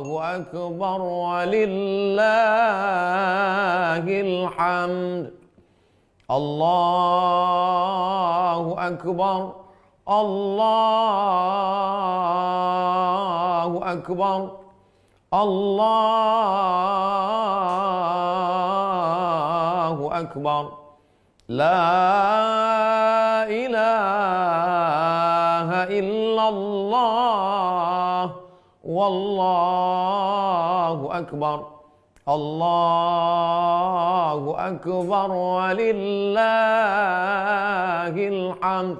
الله أكبر ولله الحمد الله أكبر الله أكبر الله أكبر لا إله إلا الله والله أكبر الله أكبر ولله الحمد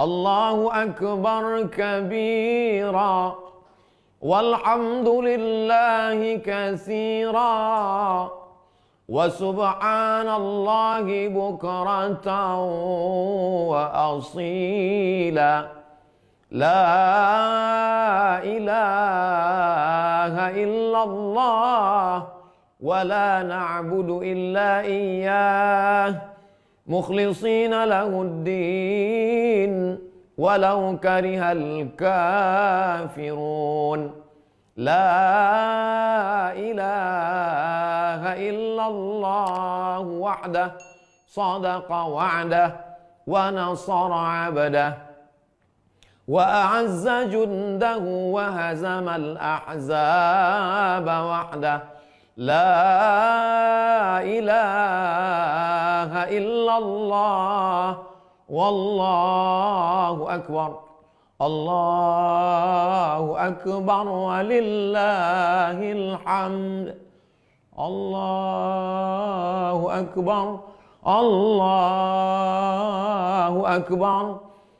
الله أكبر كبيرا والحمد لله كثيرا وسبحان الله بكرة وأصيلا لا إله إلا الله ولا نعبد إلا إياه مخلصين له الدين ولو كره الكافرون لا إله إلا الله وحده صدق وعده ونصر عبده وأعز جنده وهزم الأحزاب وحده لا إله إلا الله والله أكبر الله أكبر ولله الحمد الله أكبر الله أكبر, الله أكبر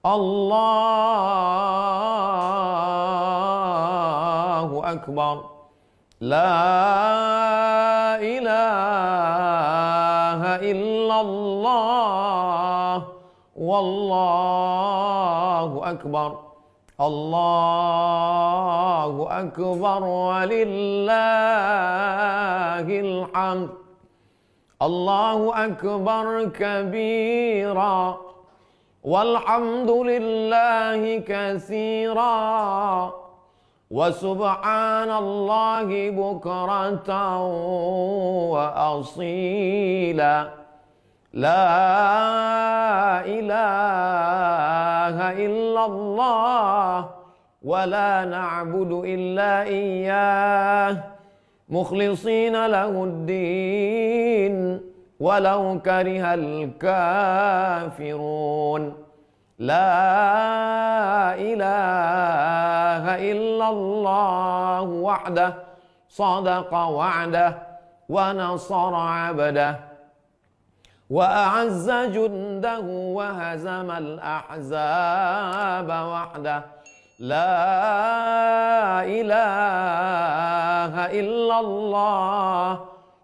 الله أكبر لا إله إلا الله والله أكبر الله أكبر ولله الحمد الله أكبر كبيراً والحمد لله كثيرا وسبحان الله بكرة وأصيلا لا إله إلا الله ولا نعبد إلا إياه مخلصين له الدين ولو كره الكافرون لا اله الا الله وحده صدق وعده ونصر عبده واعز جنده وهزم الاحزاب وحده لا اله الا الله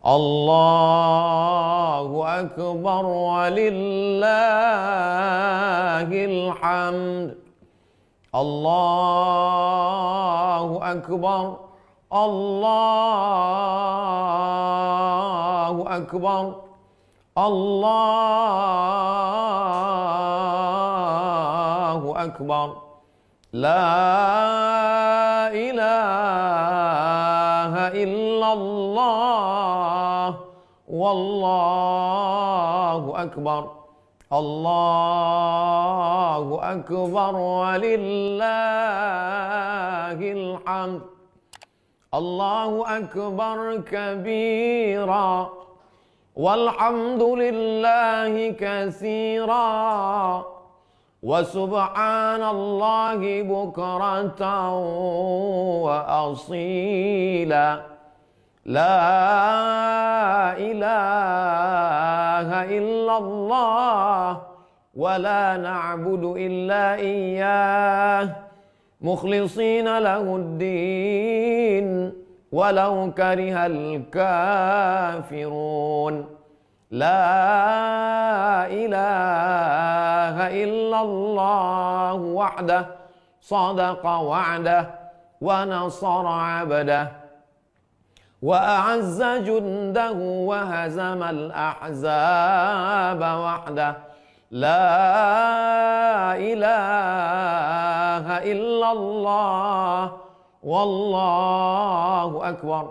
الله أكبر ولله الحمد الله أكبر الله أكبر الله أكبر لا إله إلا الله والله أكبر الله أكبر ولله الحمد الله أكبر كبيرا والحمد لله كثيرا وسبحان الله بكرة وأصيلا لا إله إلا الله ولا نعبد إلا إياه مخلصين له الدين ولو كره الكافرون لا إله إلا الله وحده صدق وعده ونصر عبده وأعز جنده وهزم الأحزاب وحده لا إله إلا الله والله أكبر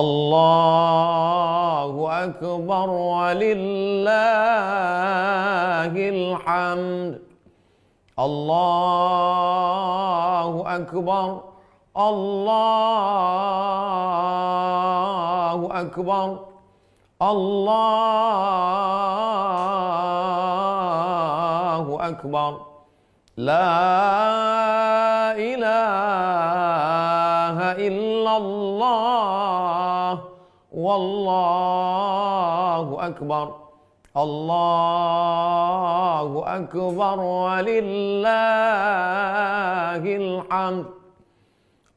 الله أكبر ولله الحمد الله أكبر الله أكبر الله أكبر لا إله إله إلا الله والله أكبر الله أكبر ولله الحمد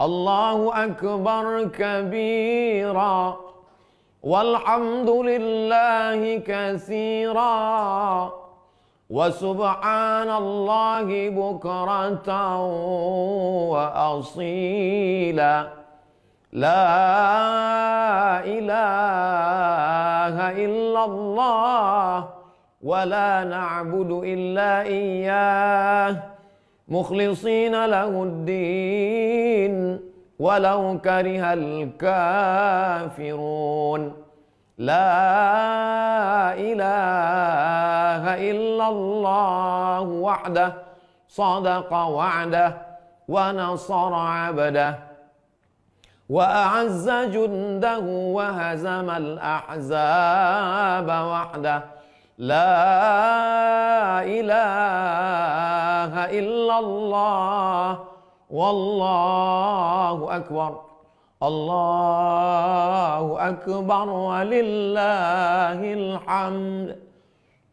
الله أكبر كبيرا والحمد لله كثيرا وسبحان الله بكرة وأصيلا لا إله إلا الله ولا نعبد إلا إياه مخلصين له الدين ولو كره الكافرون لا وحده صدق وعده ونصر عبده وأعز جنده وهزم الأحزاب وحده لا إله إلا الله والله أكبر الله أكبر ولله الحمد